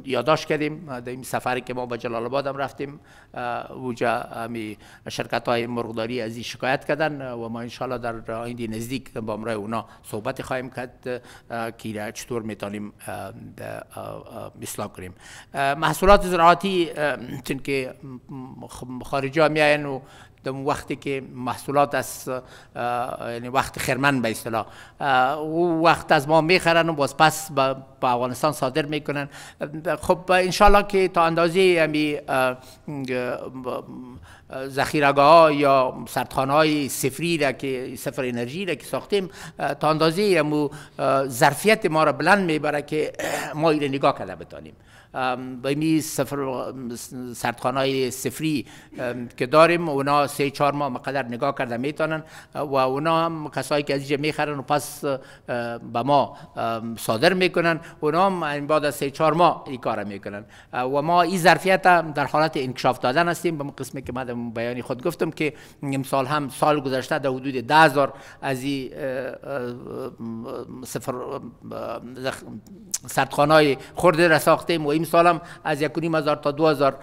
یاداش کردیم در این سفری که ما به جلال آباد هم رفتیم وجا همی شرکت های مرغداری از این شکایت کردن و ما انشالله در آینده نزدیک با امرای اونا صحبت خواهیم کرد که چطور میتونیم اسلاق کریم آه، محصولات زراعتی چون آه، که خارجا میاین و در وقتی که محصولات از یعنی وقت خرمن به اصطلاح او وقت از ما میخرن و باز پس به افغانستان صادر میکنن خب انشالله که تا اندازه یعنی، امی ذخیرگاه یا سردخانه های صفری را که سفر انرژی را که ساختیم تا اندازه یعنی، هم ظرفیت ما را بلند میبره که ما ایره نگاه کرده بتانیم و می سفر سردخانه های سفری که داریم اونا سه چهار ماه مقدر نگاه کرده میتونن و اونا هم کسایی که از اینجا میخرن و پس به ما صادر میکنن اونا هم بعد سه چهار ماه این کار میکنن و ما این ظرفیت هم در حالت انکشاف دادن هستیم به قسمه که من بیانی خود گفتم که امسال هم سال گذشته در حدود ده هزار از این سفر سردخانه های خورده را ساختیم و این سال هم از یک هزار تا دو هزار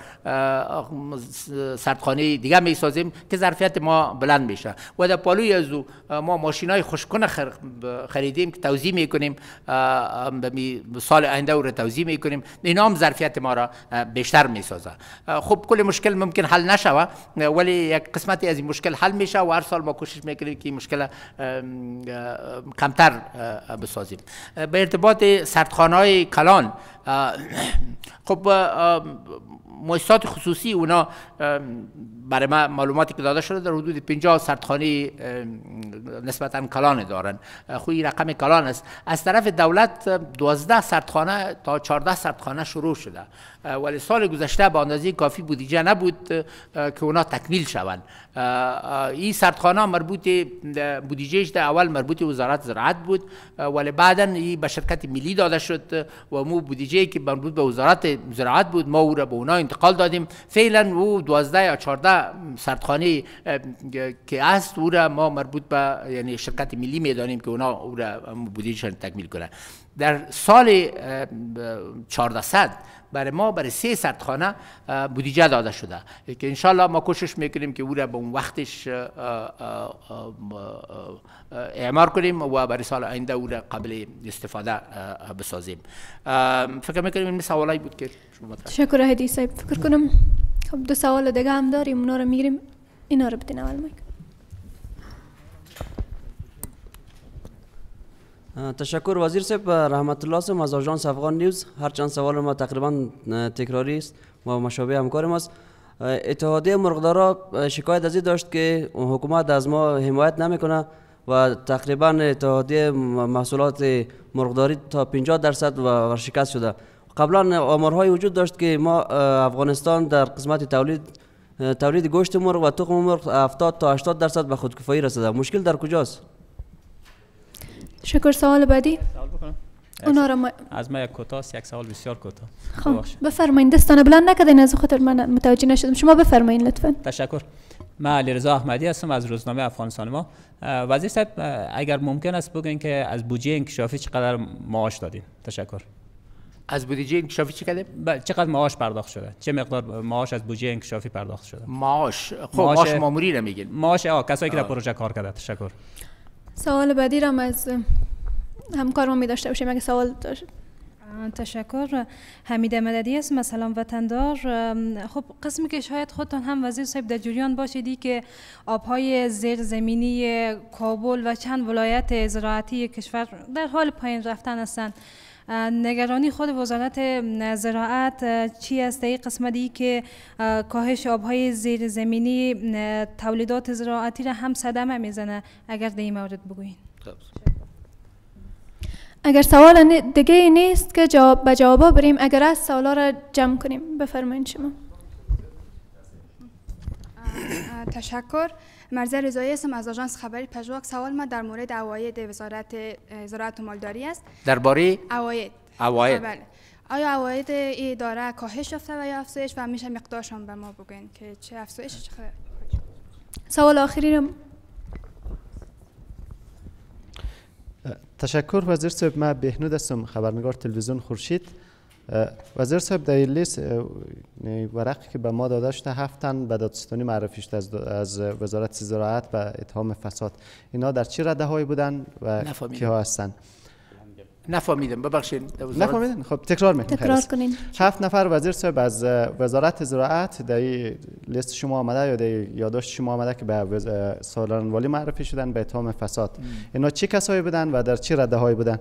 سردخانه دیگه می سازیم که ظرفیت ما بلند میشه و در پالوی از ما ماشین های خوشکن خریدیم که توضیح می کنیم سال آینده رو توضیح می کنیم اینا هم ظرفیت ما را بیشتر می سازه خب کل مشکل ممکن حل نشوه ولی یک قسمتی از این مشکل حل میشه و هر سال ما کوشش میکنیم که این مشکل کمتر بسازیم به ارتباط سردخانه های کلان خب مؤسسات خصوصی اونا برای ما معلوماتی که داده شده در حدود 50 سردخانه نسبتا کلان دارن خو رقم کلان است از طرف دولت 12 سردخانه تا 14 سردخانه شروع شده ولی سال گذشته به اندازه کافی بودیجه نبود که اونا تکمیل شوند این سردخانه مربوط بودجهش در اول مربوط وزارت زراعت بود ولی بعدا این به شرکت ملی داده شد و مو بودیجه که مربوط به وزارت زراعت بود ما او را به اونا انتقال دادیم فعلا او 12 یا 14 سردخانه که است او را ما مربوط به یعنی شرکت ملی میدانیم که اونا او را بودیشان تکمیل کنند. در سال 1400 برای ما برای 300 خانه بودجه داده شده که انشالله ما کوشش میکنیم که او را به اون وقتش اعمار کنیم و برای سال آینده او را قبل استفاده بسازیم فکر میکنیم این بود که شما تشکر هدی صاحب فکر کنم خب دو سوال دیگه هم داریم اونا رو میگیریم اینا رو بدین اول تشکر وزیر صاحب رحمت الله صاحب از آژانس افغان نیوز هر چند سوال ما تقریبا تکراری است و مشابه همکار ماست اتحادیه مرغدارا شکایت از داشت که حکومت از ما حمایت نمیکنه و تقریبا اتحادیه محصولات مرغداری تا 50 درصد و ورشکست شده قبلا آمارهای وجود داشت که ما افغانستان در قسمت تولید تولید گوشت مرغ و تخم مرغ 70 تا 80 درصد به خودکفایی رسیده مشکل در کجاست شکر سوال بعدی سوال از ما یک است یک سوال بسیار کوتاه خب بفرمایید دستانه بلند نکدین از خاطر من متوجه نشدم شما بفرمایید لطفا تشکر من رضا احمدی هستم از روزنامه افغانستان ما وزیر صاحب اگر ممکن است بگین که از بودجه انکشافی چقدر معاش دادیم تشکر از بودجه انکشافی چقدر؟ بله، چقدر معاش پرداخت شده؟ چه مقدار معاش از بودجه انکشافی پرداخت شده؟ معاش خب معاش, معاش ماموری را کسایی که در پروژه کار کرده تشکر. سوال بعدی را از همکار ما می داشته باشیم اگه سوال داشت تشکر حمید مددی است مثلا وطندار خب قسمی که شاید خودتان هم وزیر صاحب در جریان باشید که آبهای زمینی کابل و چند ولایت زراعتی کشور در حال پایین رفتن هستند نگرانی خود وزارت زراعت چی است این قسمت ای که کاهش آبهای زیرزمینی تولیدات زراعتی را هم صدمه میزنه اگر در این مورد بگویید خب. اگر سوال دیگه نیست که جواب به جواب بریم اگر از سوالا را جمع کنیم بفرمایید شما تشکر مرزا رضایی هستم از آژانس خبری پژواک سوال ما در مورد عواید وزارت زراعت و مالداری است درباره عواید عواید بله آیا عواید ای اداره کاهش یافته و یا افزایش و میشه مقدارشان به ما بگین که چه افزایش چه سوال آخری رو تشکر وزیر صاحب ما بهنود هستم خبرنگار تلویزیون خورشید وزیر صاحب در لیست ورقی که به ما داده شده هفتن به دادستانی معرفی شده از, وزارت زراعت به اتهام فساد اینا در چه رده هایی بودن و کی ها هستند نفهمیدم ببخشید نفهمیدن خب تکرار میکنم تکرار کنین هفت نفر وزیر صاحب از وزارت زراعت در لیست شما آمده یا یادداشت شما آمده که به وز... والی معرفی شدن به اتهام فساد اینا چه کسایی بودن و در چه رده هایی بودن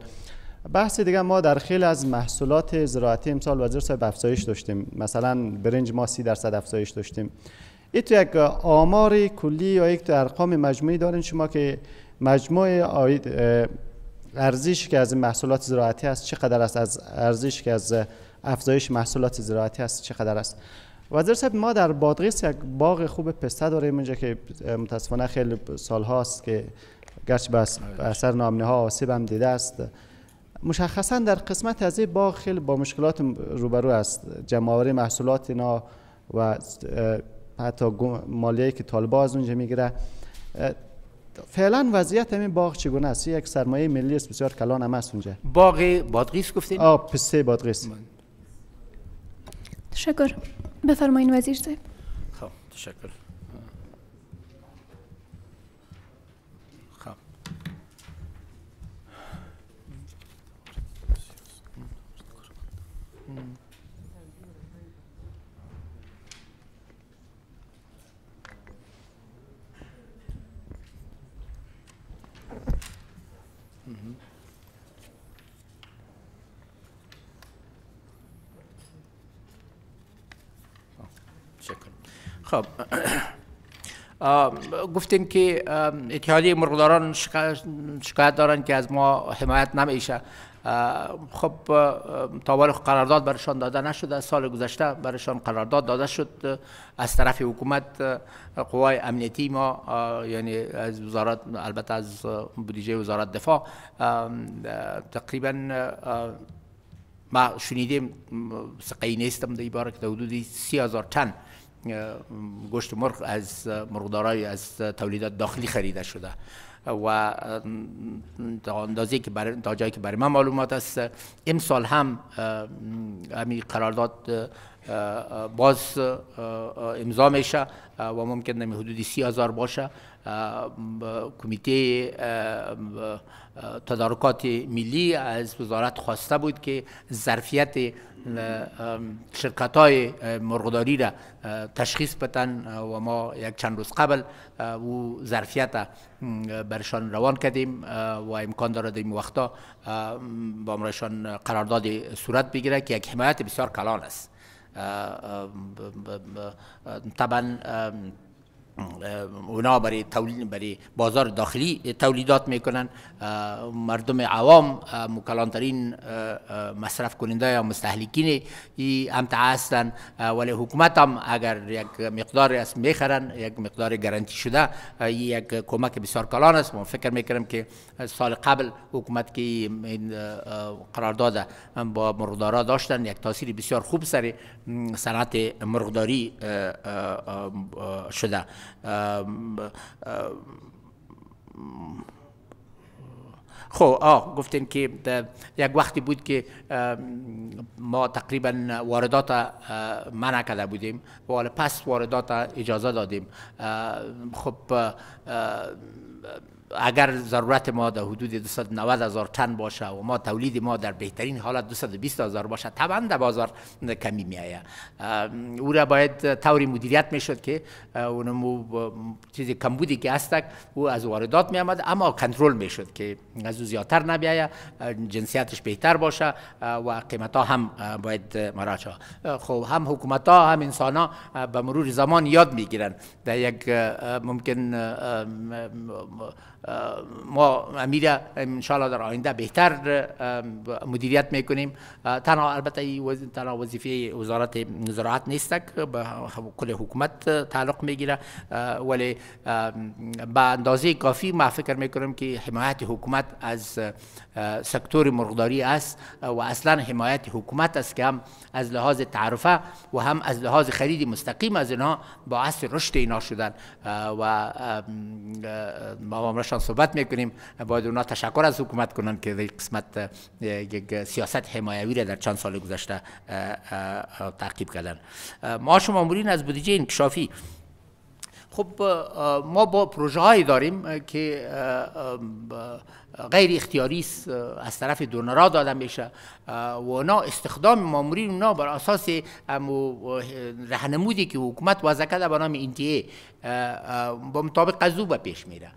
بحث دیگه ما در خیلی از محصولات زراعتی امسال وزیر صاحب افزایش داشتیم مثلا برنج ما سی درصد افزایش داشتیم این تو یک آمار کلی یا یک تو ارقام مجموعی دارین شما که مجموع ارزش که از محصولات زراعتی است چقدر است از ارزش که از افزایش محصولات زراعتی است چقدر است وزیر صاحب ما در بادغیس یک باغ خوب پسته داریم اینجا که متاسفانه خیلی سالهاست که گرچه به اثر نامنه ها آسیب هم دیده است مشخصا در قسمت از باغ خیلی با مشکلات روبرو است جمعآوری محصولات اینا و حتی مالیه که طالبا از اونجا میگیره فعلا وضعیت همین باغ چگونه است یک سرمایه ملی است بسیار کلان هم است اونجا باغ بادغیس گفتین آ پسته بادغیس بله. تشکر بفرمایید وزیر صاحب خب تشکر خب گفتیم که اتحادیه مرغداران شکایت دارن که از ما حمایت نمیشه خب تا قرارداد برشان داده نشده سال گذشته برشان قرارداد داده شد از طرف حکومت قوای امنیتی ما یعنی از وزارت البته از بودجه وزارت دفاع تقریبا ما شنیدیم سقی نیستم در باره که حدود سی هزار تن گوشت مرغ از مرغدارای از تولیدات داخلی خریده شده و تا اندازه که برای تا جایی که برای من معلومات است امسال هم همین قرارداد باز امضا میشه و ممکن نمی حدودی سی هزار باشه کمیته تدارکات ملی از وزارت خواسته بود که ظرفیت شرکت های مرغداری را تشخیص بتن و ما یک چند روز قبل او ظرفیت برشان روان کردیم و امکان دارد این وقتا با امرشان قرارداد صورت بگیره که یک حمایت بسیار کلان است طبعا اونا برای تولید برای بازار داخلی تولیدات میکنن مردم عوام مکلانترین مصرف کننده یا مستهلکین امتعه هستن ولی حکومت هم اگر یک مقدار از میخرن یک مقدار گارانتی شده یک کمک بسیار کلان است من فکر میکنم که سال قبل حکومت که داده با مرغدارا داشتن یک تاثیر بسیار خوب سر صنعت مرغداری شده خو آ خب، گفتین که یک وقتی بود که ما تقریبا واردات منع کرده بودیم و پس واردات اجازه دادیم خب اگر ضرورت ما در حدود 290 هزار تن باشه و ما تولید ما در بهترین حالت 220 هزار باشه طبعا در بازار کمی می آید او را باید طوری مدیریت می شد که اون چیز کمبودی که هستک او از واردات می آمد اما کنترل می شد که از او زیادتر نبیایه جنسیتش بهتر باشه و قیمت ها هم باید مراجع خب هم حکومت ها هم انسان ها به مرور زمان یاد می گیرن در یک ممکن ما امیر انشاءالله در آینده بهتر مدیریت میکنیم تنها البته تنها وظیفه وزارت زراعت نیست به کل حکومت تعلق میگیره ولی به اندازه کافی ما فکر میکنم که حمایت حکومت از سکتور مرغداری است و اصلا حمایت حکومت است که هم از لحاظ تعرفه و هم از لحاظ خرید مستقیم از اینها باعث رشد اینا شدن و باشان صحبت میکنیم باید اونا تشکر از حکومت کنن که یک قسمت یک سیاست حمایوی را در چند سال گذشته تعقیب کردن معاش مامورین از بودجه انکشافی خب ما با پروژه هایی داریم که غیر اختیاری از طرف دونرها داده میشه و اونا استخدام مامورین اونا بر اساس رهنمودی که حکومت وضع کرده به نام انتیه با مطابق قضو به پیش میره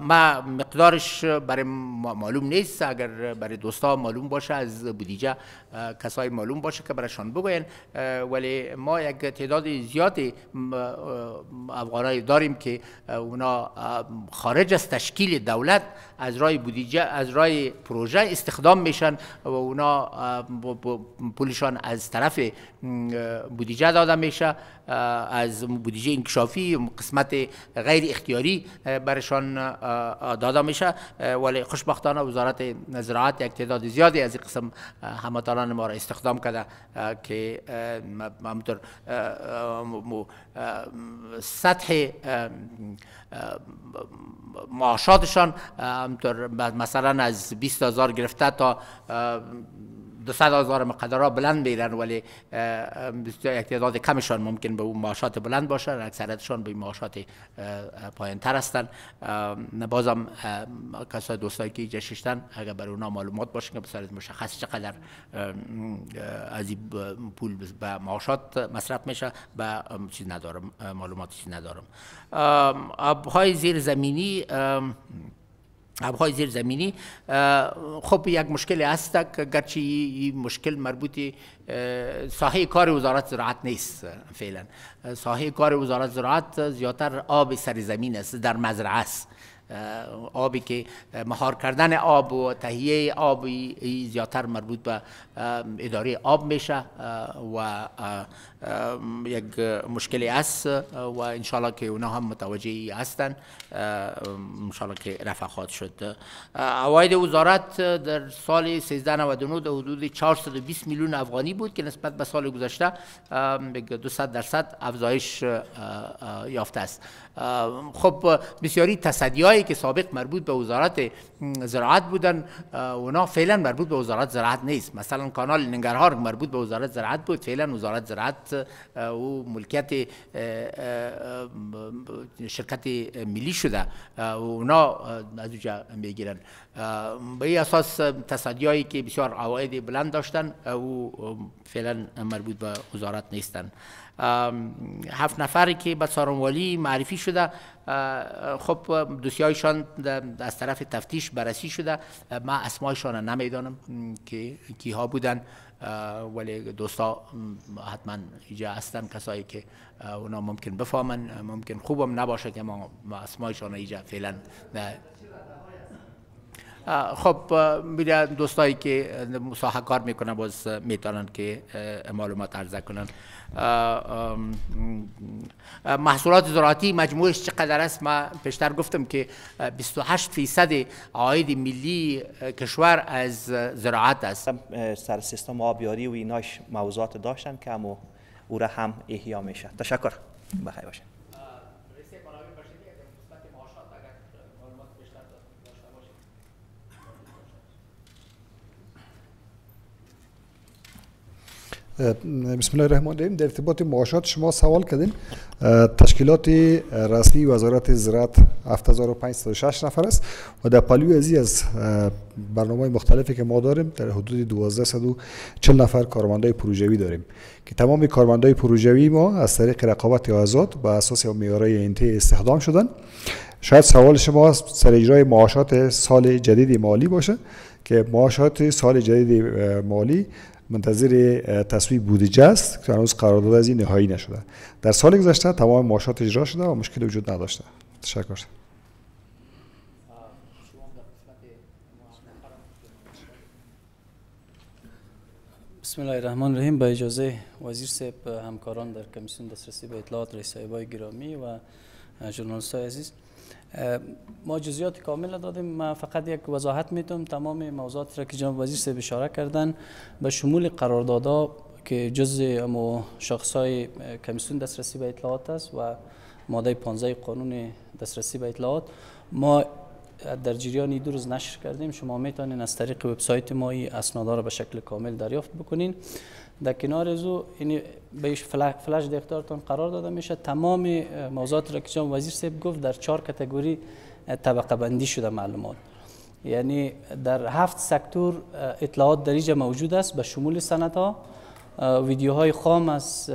ما مقدارش برای معلوم نیست اگر برای دوستا معلوم باشه از بودیجه کسای معلوم باشه که برایشان بگوین ولی ما یک تعداد زیادی افغانای داریم که اونا خارج از تشکیل دولت از رای بودیجه از رای پروژه استخدام میشن و اونا پولشان از طرف بودیجه داده میشه از بودجه انکشافی قسمت غیر اختیاری برشان داده میشه ولی خوشبختانه وزارت زراعت یک تعداد زیادی از این قسم همتاران ما را استخدام کرده که همطور سطح معاشاتشان مثلا از 20 هزار گرفته تا دو هزار مقدار بلند میرن ولی یک تعداد کمشان ممکن به اون معاشات بلند باشن اکثرتشان به معاشات پایین تر هستن بازم کسای دوستایی که اینجا ششتن اگر برای اونا معلومات باشن که بسیار مشخص چقدر از این پول به معاشات مصرف میشه به چیز ندارم معلومات چیز ندارم آبهای زیر زمینی زیر زمینی خب یک مشکل است گرچه این مشکل مربوط ساحه کار وزارت زراعت نیست فعلا ساحه کار وزارت زراعت زیادتر آب سر زمین است در مزرعه است آبی که مهار کردن آب و تهیه آب زیادتر مربوط به اداره آب میشه و یک مشکلی است و انشالله که اونا هم متوجه هستن انشالله که رفع خواهد شد عواید وزارت در سال 1399 در حدود 420 میلیون افغانی بود که نسبت به سال گذشته 200 درصد افزایش یافته است خب بسیاری تصدیهایی که سابق مربوط به وزارت زراعت بودن اونا فعلا مربوط به وزارت زراعت نیست مثلا کانال ننگرهار مربوط به وزارت زراعت بود فعلا وزارت زراعت او ملکیت شرکت ملی شده اونا از اونجا میگیرن به این اساس هایی که بسیار عواید بلند داشتن او فعلا مربوط به وزارت نیستن هفت نفری که به سارنوالی معرفی شده خب دوسیایشان از طرف تفتیش بررسی شده من اسمایشان نمیدانم که کیها بودن ولی دوستا حتما اینجا هستن کسایی که اونا ممکن بفهمن ممکن خوبم نباشه که ما اسمایشان اینجا فعلا خب میره دوستایی که مصاحبه کار میکنن باز میتونن که معلومات عرضه کنن محصولات زراعتی مجموعش چقدر است ما پیشتر گفتم که 28 فیصد عاید ملی کشور از زراعت است سر سیستم آبیاری و ایناش موضوعات داشتن که امو او را هم احیا میشه تشکر بخیر باشه بسم الله الرحمن الرحیم در ارتباط معاشات شما سوال کردین تشکیلات رسمی وزارت زراعت 7506 نفر است و در پلوی ازی از برنامه مختلفی که ما داریم در حدود 1240 نفر کارمندای پروژوی داریم که تمام کارمندای پروژوی ما از طریق رقابت آزاد و اساس معیارهای انتی استخدام شدن شاید سوال شما سر اجرای معاشات سال جدید مالی باشه که معاشات سال جدید مالی منتظر تصویب بودجه است که هنوز قرارداد از این نهایی نشده در سال گذشته تمام معاشات اجرا شده و مشکل وجود نداشته تشکر بسم الله الرحمن الرحیم با اجازه وزیر سپ همکاران در کمیسیون دسترسی به اطلاعات رئیس گرامی و های عزیز ما جزئیات کامل دادیم ما فقط یک وضاحت میتونم تمام موضوعات را که جناب وزیر سه اشاره کردن به شمول قراردادها که جزء های کمیسیون دسترسی به اطلاعات است و ماده 15 قانون دسترسی به اطلاعات ما در جریان دو روز نشر کردیم شما میتونین از طریق وبسایت ما این اسنادا را به شکل کامل دریافت بکنین در کنار از این یعنی بهش فلش دختارتان قرار داده میشه تمام موضوعات را که جناب وزیر سیب گفت در چهار کتگوری طبقه بندی شده معلومات یعنی در هفت سکتور اطلاعات دریجه موجود است به شمول سنت ها ویدیوهای خام از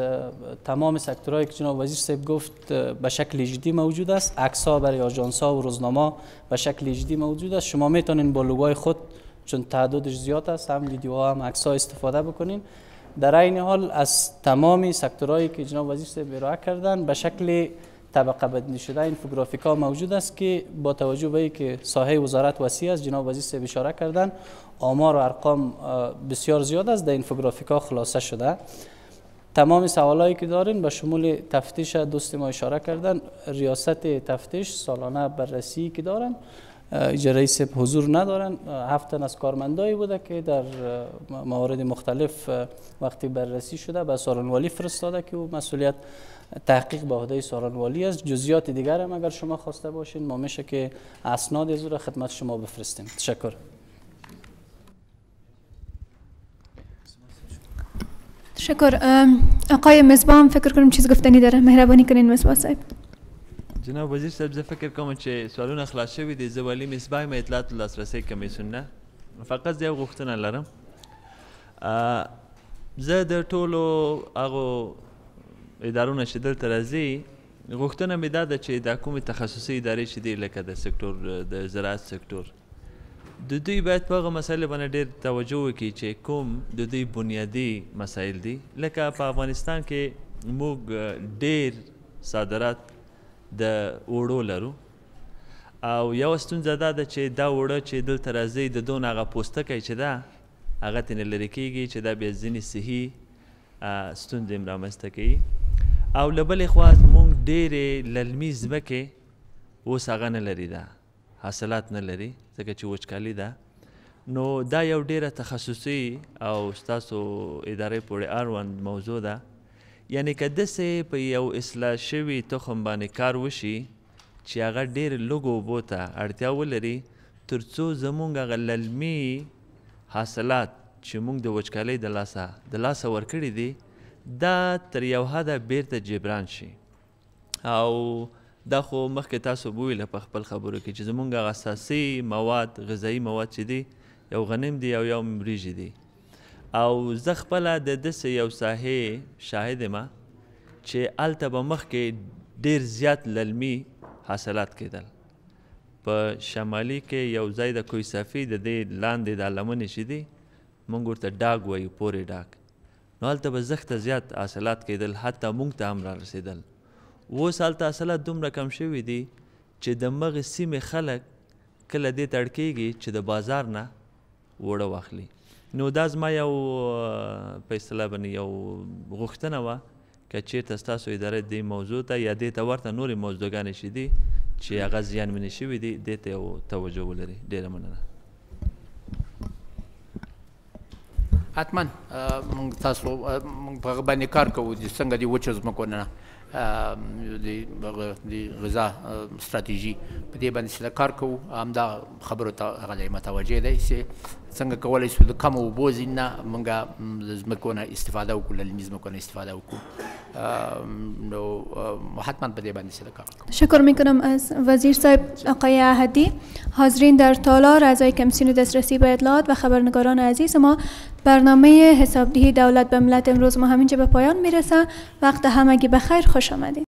تمام سکتورهایی که جناب وزیر سیب گفت به شکل جدی موجود است عکس ها برای آجانس ها و روزنامه به شکل جدی موجود است شما میتونین با لوگای خود چون تعدادش زیاد است هم ویدیوها هم عکس ها استفاده بکنین در این حال از تمام سکتورهایی که جناب وزیر صاحب ارائه کردن به شکل طبقه بندی شده اینفوگرافیک موجود است که با توجه به که ساحه وزارت وسیع است جناب وزیر صاحب اشاره کردن آمار و ارقام بسیار زیاد است در این خلاصه شده تمام سوالهایی که دارین به شمول تفتیش دوست ما اشاره کردن ریاست تفتیش سالانه بررسی که دارن اجرای سپ حضور ندارن هفت از کارمندایی بوده که در موارد مختلف وقتی بررسی شده به سارانوالی فرستاده که او مسئولیت تحقیق به عهده سارانوالی است جزئیات دیگر هم اگر شما خواسته باشین ما میشه که اسناد از را خدمت شما بفرستیم تشکر تشکر آقای مزبان فکر کنم چیز گفتنی داره مهربانی کنین مزبان صاحب جناب وزیر صاحب زه فکر کوم چې سوالونه خلاص شوي دي زه ولی مصباح ما اطلاعات لاسرسي کمیسیون نه فقط زه یو غوښتنه لرم زه د ټولو هغو ادارو نه چې دلته راځي غوښتنه مې دا ده چې د کومې تخصصي ادارې چې دي لکه د سکتور د زراعت سکتور د دوی باید په هغه مسایلو باندې ډېر توجه وکړي چې کوم د دوی بنیادي مسایل دي لکه په افغانستان کې موږ ډېر صادرات د وړو لرو او یو ستونزه دا ده چې دا وړه چې دلته راځي د دون هغه پوستکی چې ده هغه ترې لرې کیږي چې دا بیا ځینې صحي ستونزې هم رامنځته کوي او له بلې خوا زموږ ډېرې للمي ځمکې اوس هغه نه لري ده حاصلات نه لري ځکه چې وچکالي ده نو دا یو ډیره تخصصي او ستاسو ادارې پورې اړوند موضوع ده یعنی که دسې په یو اصلاح شوي تخم باندې کار وشي چې هغه ډېر لږو اوبو ته اړتیا ولري تر څو زموږ هغه للمي حاصلات چې موږ د وچکالۍ د لاسه د لاسه ورکړي دي دا تر یو حده بیرته جبران شي او دا خو مخکې تاسو بویله په خپل خبرو کې چې زمونږ اساسي مواد غذایی مواد چې دي یو غنم دی او یو مریج دی او زه خپل د دسې یو ساحې شاهد ما چې الته به مخکې ډیر زیات للمي حاصلات کېدل په شمالي کې یو ځای د کوی صفی د دې لاندې د لمنې شې دي مونږ ورته ډاګ وایو پورې ډاګ نو هلته به زخته زیات حاصلات کېدل حتی مونږ ته هم را رسېدل اوس هلته حاصلات دومره کم شوي دي چې د مغې سیمې خلک کله دې تړ کېږي چې د بازار نه وړه واخلي نو دا زما یو په اصطلاح باندې یو غوښتنه وه که چېرته ستاسو اداره دې موضوع ته یا دې ته ورته نورې موضوعګانې چې دي چې هغه زیانمنې شوي دي دې ته یو توجه ولري ډېره مننه حتما موږ تاسو موږ په هغه باندې کار کوو چې څنګه دې وچه ځمکو نه د غذا ستراتیژي په دې باندې کار کوو همدا خبرو ته هغه متوجه دی چې څنګه کولای شو د کم اوبو زینه موږ د ځمکو نه استفاده وکړو له لمي ځمکو نه استفاده وکړو نو حتما به دې باندې سره کار شکر میکنم از وزیر صاحب آقای احدی حاضرین در تالار اعضای کمیسیون دسترسی به اطلاعات و خبرنگاران عزیز ما برنامه حسابدهی دولت به ملت امروز ما همینجا به پایان میرسه وقت همگی بخیر خوش آمدید